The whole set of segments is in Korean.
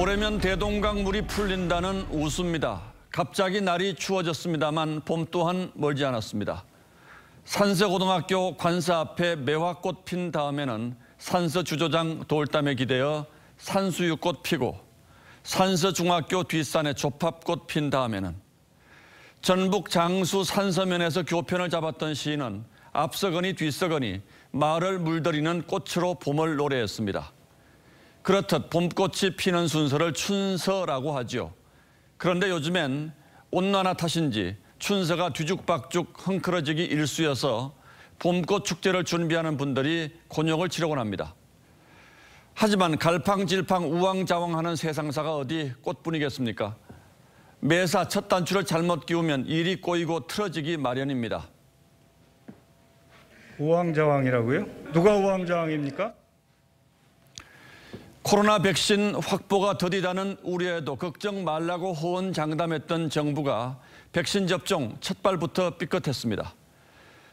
모레면 대동강 물이 풀린다는 우수입니다. 갑자기 날이 추워졌습니다만 봄 또한 멀지 않았습니다. 산세고등학교 관사 앞에 매화꽃 핀 다음에는 산서 주조장 돌담에 기대어 산수유꽃 피고 산서중학교 뒷산에 조팝꽃 핀 다음에는 전북 장수 산서면에서 교편을 잡았던 시인은 앞서거니 뒤서거니 말을 물들이는 꽃으로 봄을 노래했습니다. 그렇듯 봄꽃이 피는 순서를 춘서라고 하죠. 그런데 요즘엔 온난화 탓인지 춘서가 뒤죽박죽 헝클어지기 일쑤여서 봄꽃 축제를 준비하는 분들이 곤욕을 치르곤 합니다. 하지만 갈팡질팡 우왕좌왕하는 세상사가 어디 꽃뿐이겠습니까? 매사 첫 단추를 잘못 끼우면 일이 꼬이고 틀어지기 마련입니다. 우왕좌왕이라고요? 누가 우왕좌왕입니까? 코로나 백신 확보가 더디다는 우려에도 걱정 말라고 호언장담했던 정부가 백신 접종 첫 발부터 삐끗했습니다.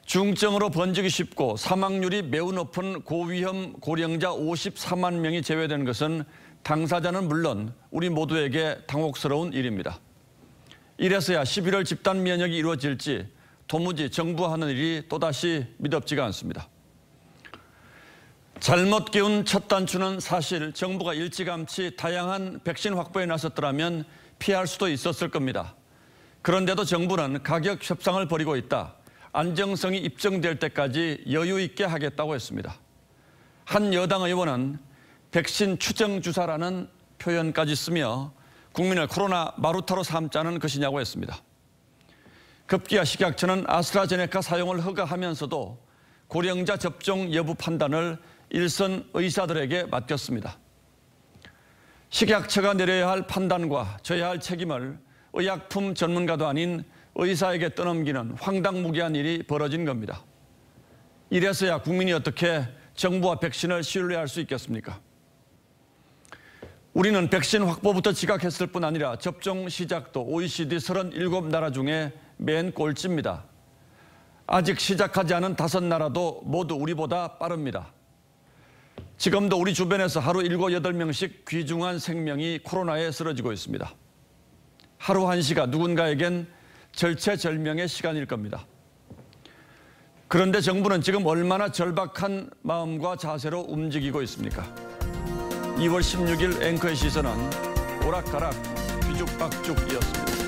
중증으로 번지기 쉽고 사망률이 매우 높은 고위험 고령자 54만 명이 제외된 것은 당사자는 물론 우리 모두에게 당혹스러운 일입니다. 이래서야 11월 집단 면역이 이루어질지 도무지 정부 하는 일이 또다시 믿업지가 않습니다. 잘못 기운 첫 단추는 사실 정부가 일찌감치 다양한 백신 확보에 나섰더라면 피할 수도 있었을 겁니다. 그런데도 정부는 가격 협상을 벌이고 있다. 안정성이 입증될 때까지 여유 있게 하겠다고 했습니다. 한 여당 의원은 백신 추정 주사라는 표현까지 쓰며 국민을 코로나 마루타로 삼자는 것이냐고 했습니다. 급기야 식약처는 아스트라제네카 사용을 허가하면서도 고령자 접종 여부 판단을 일선 의사들에게 맡겼습니다. 식약처가 내려야 할 판단과 져야 할 책임을 의약품 전문가도 아닌 의사에게 떠넘기는 황당무계한 일이 벌어진 겁니다. 이래서야 국민이 어떻게 정부와 백신을 신뢰할 수 있겠습니까? 우리는 백신 확보부터 지각했을 뿐 아니라 접종 시작도 OECD 37나라 중에 맨 꼴찌입니다. 아직 시작하지 않은 다섯 나라도 모두 우리보다 빠릅니다. 지금도 우리 주변에서 하루 7, 8명씩 귀중한 생명이 코로나에 쓰러지고 있습니다. 하루 한 시가 누군가에겐 절체절명의 시간일 겁니다. 그런데 정부는 지금 얼마나 절박한 마음과 자세로 움직이고 있습니까? 2월 16일 앵커의 시선은 오락가락 귀죽박죽이었습니다